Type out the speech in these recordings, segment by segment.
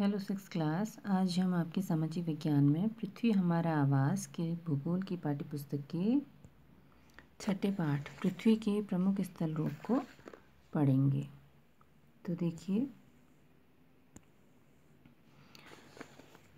hello six class आज हम आपके सामाजिक विज्ञान में पृथ्वी हमारा आवास के भूगोल की पाठ्य पुस्तक के छठे पाठ पृथ्वी के प्रमुख स्थल रूप को पढ़ेंगे तो देखिए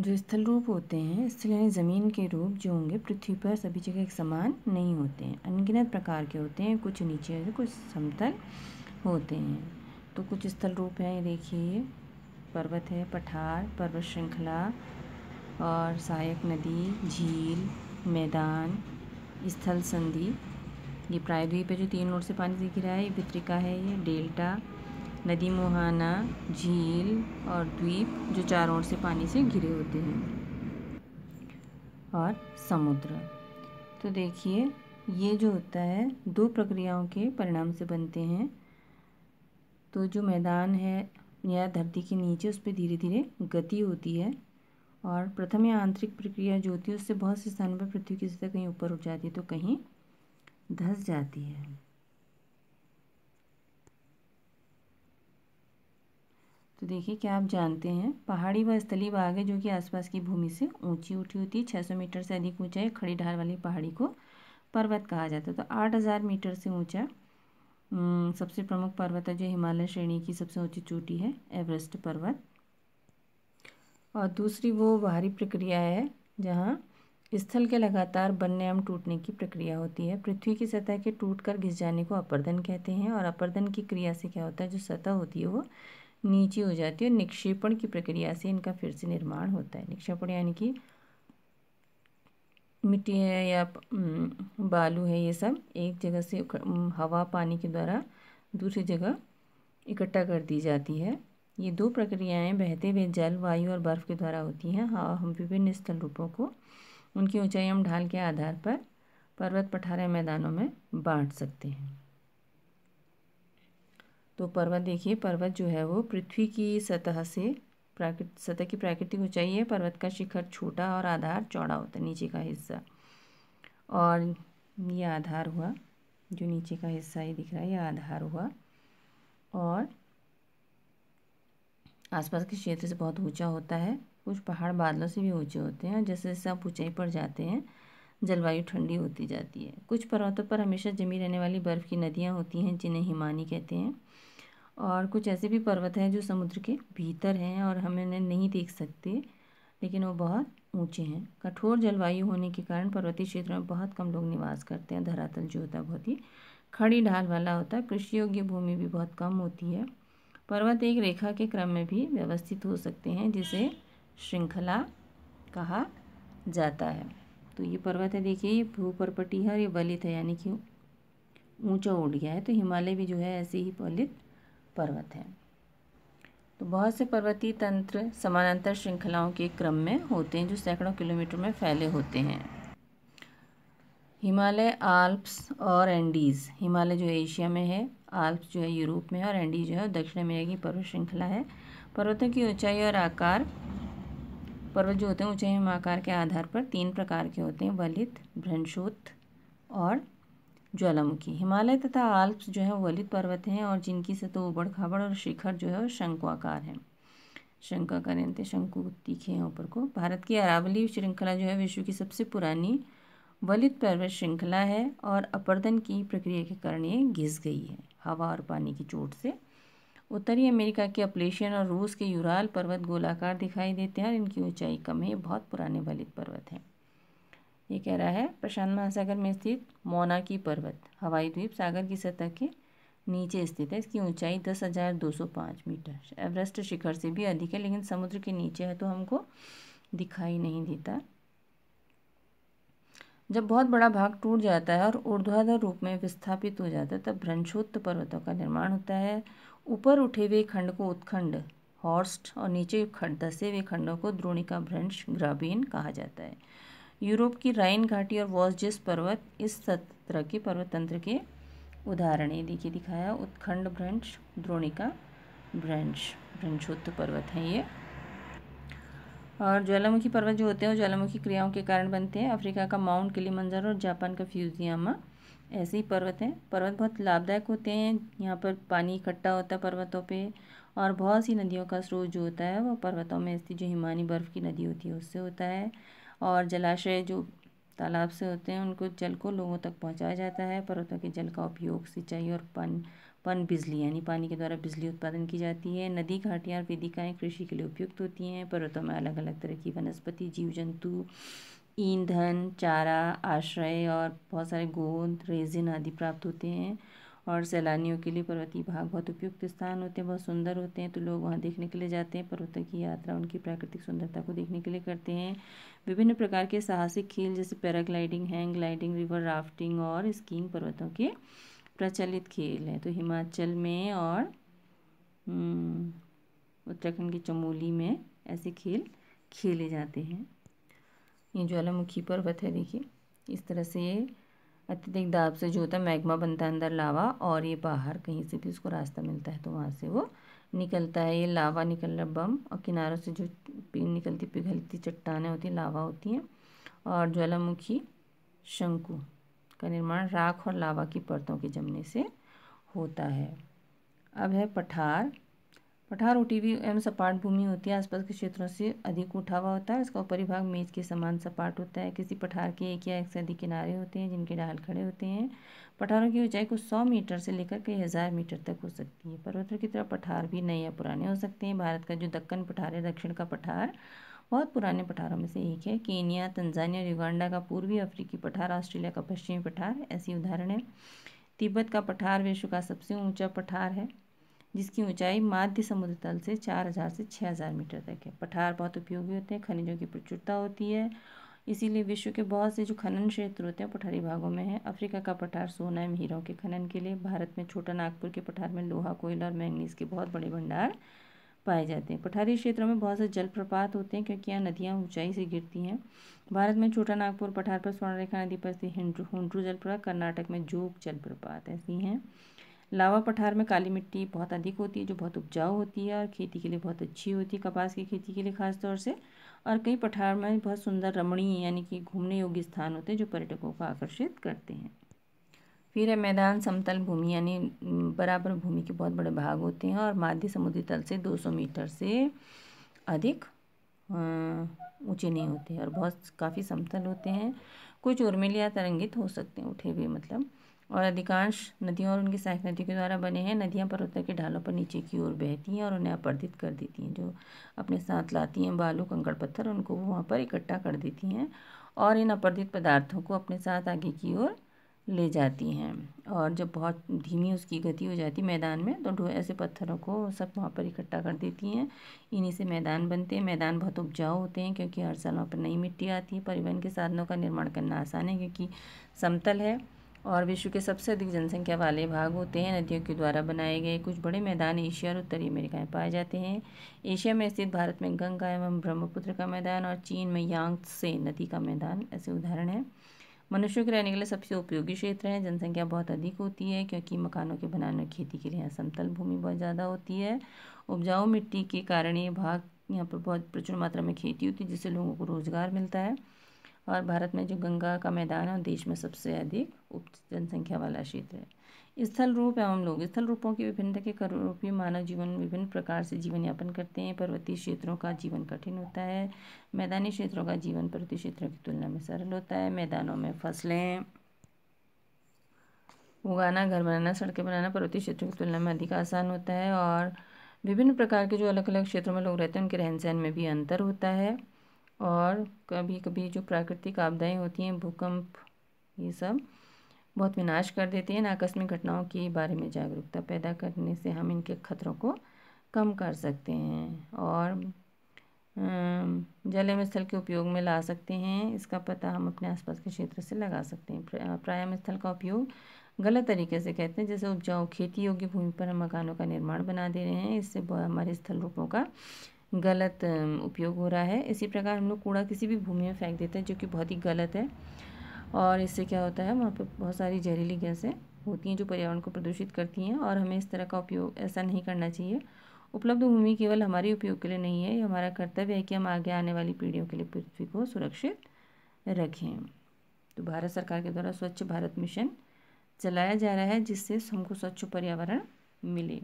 जो स्थल रूप होते हैं स्थल यानी ज़मीन के रूप जो होंगे पृथ्वी पर सभी जगह एक समान नहीं होते हैं अनगिनत प्रकार के होते हैं कुछ नीचे कुछ समतल होते हैं तो कुछ स्थल रूप हैं देखिए पर्वत है पठार पर्वत श्रृंखला और सहायक नदी झील मैदान स्थल संधि ये प्रायद्वीप है जो तीन ओर से पानी से घिरा है ये है ये डेल्टा नदी मुहाना झील और द्वीप जो चार ओर से पानी से घिरे होते हैं और समुद्र तो देखिए ये जो होता है दो प्रक्रियाओं के परिणाम से बनते हैं तो जो मैदान है या धरती के नीचे उस पर धीरे धीरे गति होती है और प्रथम या आंतरिक प्रक्रिया जो होती है उससे बहुत से स्थानों पर पृथ्वी की सतह कहीं ऊपर उठ जाती है तो कहीं धस जाती है तो देखिए क्या आप जानते हैं पहाड़ी व स्थलीय बाग है जो कि आसपास की भूमि से ऊंची उठी होती है 600 मीटर से अधिक ऊंचाई खड़ी ढाल वाली पहाड़ी को पर्वत कहा जाता है तो 8000 मीटर से ऊंचा हम्म, सबसे प्रमुख पर्वत है जो हिमालय श्रेणी की सबसे ऊंची चोटी है एवरेस्ट पर्वत और दूसरी वो बाहरी प्रक्रिया है जहाँ स्थल के लगातार बनने एवं टूटने की प्रक्रिया होती है पृथ्वी की सतह के टूट कर घिस जाने को अपर्दन कहते हैं और अपर्दन की क्रिया से क्या होता है जो सतह होती है वो नीचे हो जाती है और निक्षेपण की प्रक्रिया से इनका फिर से निर्माण होता है निक्षेपण यानी कि मिट्टी है या बालू है ये सब एक जगह से हवा पानी के द्वारा दूसरी जगह इकट्ठा कर दी जाती है ये दो प्रक्रियाएं बहते हुए जल वायु और बर्फ़ के द्वारा होती हैं हाँ हम विभिन्न स्थल रूपों को उनकी ऊंचाई हम ढाल के आधार पर पर्वत पठारे मैदानों में बांट सकते हैं तो पर्वत देखिए पर्वत जो है वो पृथ्वी की सतह से प्राकृतिक सतह की प्राकृतिक ऊंचाई है पर्वत का शिखर छोटा और आधार चौड़ा होता है नीचे का हिस्सा और ये आधार हुआ जो नीचे का हिस्सा ये दिख रहा है ये आधार हुआ और आसपास के क्षेत्र से बहुत ऊंचा होता है कुछ पहाड़ बादलों से भी ऊंचे होते हैं जैसे जैसे आप ऊंचाई पर जाते हैं जलवायु ठंडी होती जाती है कुछ पर्वतों पर हमेशा जमी रहने वाली बर्फ़ की नदियाँ होती हैं जिन्हें हिमानी कहते हैं और कुछ ऐसे भी पर्वत हैं जो समुद्र के भीतर हैं और हम इन्हें नहीं देख सकते लेकिन वो बहुत ऊंचे हैं कठोर जलवायु होने के कारण पर्वतीय क्षेत्र में बहुत कम लोग निवास करते हैं धरातल जो होता है बहुत ही खड़ी ढाल वाला होता है कृषि योग्य भूमि भी बहुत कम होती है पर्वत एक रेखा के क्रम में भी व्यवस्थित हो सकते हैं जिसे श्रृंखला कहा जाता है तो ये पर्वत है देखिए ये भू है और ये बलित है यानी कि ऊंचा उड़ गया है तो हिमालय भी जो है ऐसे ही बलित पर्वत हैं तो बहुत से पर्वतीय तंत्र समानांतर श्रृंखलाओं के क्रम में होते हैं जो सैकड़ों किलोमीटर में फैले होते हैं हिमालय आल्प्स और एंडीज़ हिमालय जो एशिया में है आल्प्स जो है यूरोप में और एंडीज जो है दक्षिण अमेरिका की पर्वत श्रृंखला है पर्वतों की ऊंचाई और आकार पर्वत जो होते हैं ऊंचाई एवं आकार के आधार पर तीन प्रकार के होते हैं वलित भ्रंशोत और ज्वालामुखी हिमालय तथा आल्प्स जो है वो वलित पर्वत हैं और जिनकी से तो उबड़ खाबड़ और शिखर जो है शंकुआकार है शंकाकार यानी शंकु तीखे हैं ऊपर को भारत की अरावली श्रृंखला जो है विश्व की सबसे पुरानी वलित पर्वत श्रृंखला है और अपर्दन की प्रक्रिया के कारण ये घिस गई है हवा और पानी की चोट से उत्तरी अमेरिका के अपलेशियन और रूस के यूराल पर्वत गोलाकार दिखाई देते हैं और इनकी ऊंचाई कम है बहुत पुराने वलित पर्वत हैं ये कह रहा है प्रशांत महासागर में स्थित मोनाकी पर्वत हवाई द्वीप सागर की सतह के नीचे स्थित है इसकी ऊंचाई दस हज़ार दो सौ पाँच मीटर एवरेस्ट शिखर से भी अधिक है लेकिन समुद्र के नीचे है तो हमको दिखाई नहीं देता जब बहुत बड़ा भाग टूट जाता है और ऊर्ध्वाधर रूप में विस्थापित हो जाता है तब भ्रंशोत्त पर्वतों का निर्माण होता है ऊपर उठे हुए खंड को उत्खंड हॉर्स्ट और नीचे खंड दसे हुए खंडों को द्रोणिका भ्रंश ग्राबीन कहा जाता है यूरोप की राइन घाटी और वॉसजिस पर्वत इस तरह के पर्वत तंत्र के उदाहरण ये देखिए दिखाया उत्खंड भ्रंश द्रोणिका भ्रंश भ्रंशोत्त पर्वत है ये और ज्वालामुखी पर्वत जो होते हैं वो ज्वालामुखी क्रियाओं के कारण बनते हैं अफ्रीका का माउंट मंजर और जापान का फ्यूजियामा ऐसे ही पर्वत हैं पर्वत बहुत लाभदायक होते हैं यहाँ पर पानी इकट्ठा होता है पर्वतों पे और बहुत सी नदियों का स्रोत जो होता है वो पर्वतों में ऐसी जो हिमानी बर्फ़ की नदी होती है उससे होता है और जलाशय जो तालाब से होते हैं उनको जल को लोगों तक पहुंचाया जाता है पर्वतों के जल का उपयोग सिंचाई और पन पन बिजली यानी पानी के द्वारा बिजली उत्पादन की जाती है नदी घाटियाँ और वेदिकाएँ कृषि के लिए उपयुक्त होती हैं पर्वतों में अलग अलग तरह की वनस्पति जीव जंतु ईंधन चारा आश्रय और बहुत सारे गोंद रेजिन आदि प्राप्त होते हैं और सैलानियों के लिए पर्वतीय भाग बहुत उपयुक्त स्थान होते हैं बहुत सुंदर होते हैं तो लोग वहाँ देखने के लिए जाते हैं पर्वतों की यात्रा उनकी प्राकृतिक सुंदरता को देखने के लिए करते हैं विभिन्न प्रकार के साहसिक खेल जैसे paragliding hang gliding river rafting और स्कीइंग पर्वतों के प्रचलित खेल हैं तो हिमाचल में और हम्म, उत्तराखंड के चमोली में ऐसे खेल खेले जाते हैं ये ज्वालामुखी पर्वत है देखिए इस तरह से अत्यधिक दाब से जो होता है मैग्मा बनता है अंदर लावा और ये बाहर कहीं से भी उसको रास्ता मिलता है तो वहाँ से वो निकलता है ये लावा निकल रहा बम और किनारों से जो निकलती पिघलती चट्टानें होती लावा होती हैं और ज्वालामुखी शंकु का निर्माण राख और लावा की परतों के जमने से होता है अब है पठार पठार हुई एवं सपाट भूमि होती है आसपास के क्षेत्रों से अधिक उठा हुआ होता है इसका ऊपरी भाग मेज के समान सपाट होता है किसी पठार के एक या एक से अधिक किनारे होते हैं जिनके ढाल खड़े होते हैं पठारों की ऊंचाई कुछ सौ मीटर से लेकर कई हज़ार मीटर तक हो सकती है पर्वतों की तरह पठार भी नए या पुराने हो सकते हैं भारत का जो दक्कन पठार है दक्षिण का पठार बहुत पुराने पठारों में से एक है केनिया तंजानिया और युगांडा का पूर्वी अफ्रीकी पठार ऑस्ट्रेलिया का पश्चिमी पठार ऐसी उदाहरण है तिब्बत का पठार विश्व का सबसे ऊँचा पठार है जिसकी ऊंचाई माध्य समुद्र तल से चार हज़ार से छः हज़ार मीटर तक है पठार बहुत उपयोगी होते हैं खनिजों की प्रचुरता होती है इसीलिए विश्व के बहुत से जो खनन क्षेत्र होते हैं पठारी भागों में है अफ्रीका का पठार सोना एवं हीरों के खनन के लिए भारत में छोटा नागपुर के पठार में लोहा कोयला और मैंगनीज के बहुत बड़े भंडार पाए जाते हैं पठारी क्षेत्रों में बहुत से जलप्रपात होते हैं क्योंकि यहाँ नदियाँ ऊंचाई से गिरती हैं भारत में छोटा नागपुर पठार पर स्वर्णरेखा नदी पर स्थित हुंड्रू जलप्रपात कर्नाटक में जोग जलप्रपात ऐसी हैं लावा पठार में काली मिट्टी बहुत अधिक होती है जो बहुत उपजाऊ होती है और खेती के लिए बहुत अच्छी होती है कपास की खेती के लिए खास तौर से और कई पठार में बहुत सुंदर रमणीय यानी कि घूमने योग्य स्थान होते हैं जो पर्यटकों को आकर्षित करते हैं फिर है मैदान समतल भूमि यानी बराबर भूमि के बहुत बड़े भाग होते हैं और माध्य समुद्री तल से दो मीटर से अधिक ऊँचे नहीं होते और बहुत काफ़ी समतल होते हैं कुछ उर्मिल तरंगित हो सकते हैं उठे हुए मतलब और अधिकांश नदियों और उनकी सहायक नदियों के द्वारा बने हैं नदियाँ पर्वतों के ढालों पर नीचे की ओर बहती हैं और उन्हें अपर्दित कर देती हैं जो अपने साथ लाती हैं बालू कंकड़ पत्थर उनको वो वहाँ पर इकट्ठा कर देती हैं और इन अपर्दित पदार्थों को अपने साथ आगे की ओर ले जाती हैं और जब बहुत धीमी उसकी गति हो जाती मैदान में तो ऐसे पत्थरों को सब वहाँ पर इकट्ठा कर देती हैं इन्हीं से मैदान बनते हैं मैदान बहुत उपजाऊ होते हैं क्योंकि हर साल वहाँ पर नई मिट्टी आती है परिवहन के साधनों का निर्माण करना आसान है क्योंकि समतल है और विश्व के सबसे अधिक जनसंख्या वाले भाग होते हैं नदियों के द्वारा बनाए गए कुछ बड़े मैदान एशिया और उत्तरी अमेरिका में पाए जाते हैं एशिया में स्थित भारत में गंगा एवं ब्रह्मपुत्र का मैदान और चीन में यांग से नदी का मैदान ऐसे उदाहरण हैं मनुष्यों के रहने के लिए सबसे उपयोगी क्षेत्र है जनसंख्या बहुत अधिक होती है क्योंकि मकानों के बनाने और खेती के लिए यहाँ समतल भूमि बहुत ज़्यादा होती है उपजाऊ मिट्टी के कारण ये भाग यहाँ पर बहुत प्रचुर मात्रा में खेती होती है जिससे लोगों को रोज़गार मिलता है और भारत में जो गंगा का मैदान है देश में सबसे अधिक उप जनसंख्या वाला क्षेत्र है स्थल रूप एवं लोग स्थल रूपों की विभिन्नता के करोपी मानव जीवन विभिन्न प्रकार से जीवन यापन करते हैं पर्वतीय क्षेत्रों का जीवन कठिन होता है मैदानी क्षेत्रों का जीवन पर्वतीय क्षेत्रों की तुलना में सरल होता है मैदानों में फसलें उगाना घर बनाना सड़कें बनाना पर्वतीय क्षेत्रों की तुलना में अधिक आसान होता है और विभिन्न प्रकार के जो अलग अलग क्षेत्रों में लोग रहते हैं उनके रहन सहन में भी अंतर होता है और कभी कभी जो प्राकृतिक आपदाएं होती हैं भूकंप ये सब बहुत विनाश कर देती हैं आकस्मिक घटनाओं के बारे में जागरूकता पैदा करने से हम इनके खतरों को कम कर सकते हैं और जल एवं स्थल के उपयोग में ला सकते हैं इसका पता हम अपने आसपास के क्षेत्र से लगा सकते हैं प्रायम स्थल का उपयोग गलत तरीके से कहते हैं जैसे उपजाऊ खेती योग्य भूमि पर हम मकानों का निर्माण बना दे रहे हैं इससे हमारे स्थल रूपों का गलत उपयोग हो रहा है इसी प्रकार हम लोग कूड़ा किसी भी भूमि में फेंक देते हैं जो कि बहुत ही गलत है और इससे क्या होता है वहाँ पर बहुत सारी जहरीली गैसें होती हैं जो पर्यावरण को प्रदूषित करती हैं और हमें इस तरह का उपयोग ऐसा नहीं करना चाहिए उपलब्ध भूमि केवल हमारे उपयोग के लिए नहीं है ये हमारा कर्तव्य है कि हम आगे आने वाली पीढ़ियों के लिए पृथ्वी को सुरक्षित रखें तो भारत सरकार के द्वारा स्वच्छ भारत मिशन चलाया जा रहा है जिससे हमको स्वच्छ पर्यावरण मिले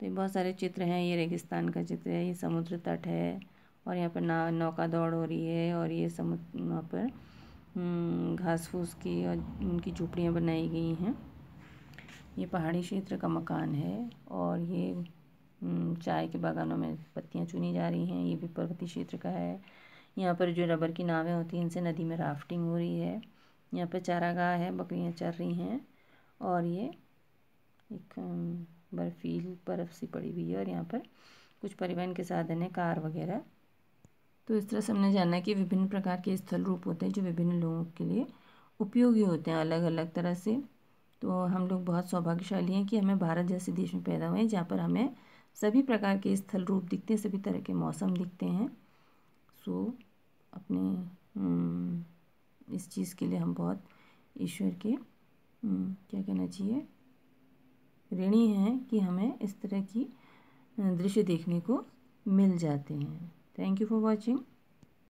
तो ये बहुत सारे चित्र हैं ये रेगिस्तान का चित्र है ये समुद्र तट है और यहाँ पर ना नौका दौड़ हो रही है और ये समुद्र वहाँ पर हम्म, घास फूस की और उनकी झुपड़ियाँ बनाई गई हैं ये पहाड़ी क्षेत्र का मकान है और ये हम्म, चाय के बागानों में पत्तियाँ चुनी जा रही हैं ये भी पर्वतीय क्षेत्र का है यहाँ पर जो रबर की नावें होती हैं इनसे नदी में राफ्टिंग हो रही है यहाँ पर चारागाह है बकरियाँ चर रही हैं और ये एक हम्म, बर्फील बर्फ़ सी पड़ी हुई है और यहाँ पर कुछ परिवहन के साधन है कार वगैरह तो इस तरह से हमने जाना कि विभिन्न प्रकार के स्थल रूप होते हैं जो विभिन्न लोगों के लिए उपयोगी होते हैं अलग अलग तरह से तो हम लोग बहुत सौभाग्यशाली हैं कि हमें भारत जैसे देश में पैदा हुए हैं जहाँ पर हमें सभी प्रकार के स्थल रूप दिखते हैं सभी तरह के मौसम दिखते हैं सो अपने इस चीज़ के लिए हम बहुत ईश्वर के क्या कहना चाहिए ऋणी हैं कि हमें इस तरह की दृश्य देखने को मिल जाते हैं थैंक यू फॉर वॉचिंग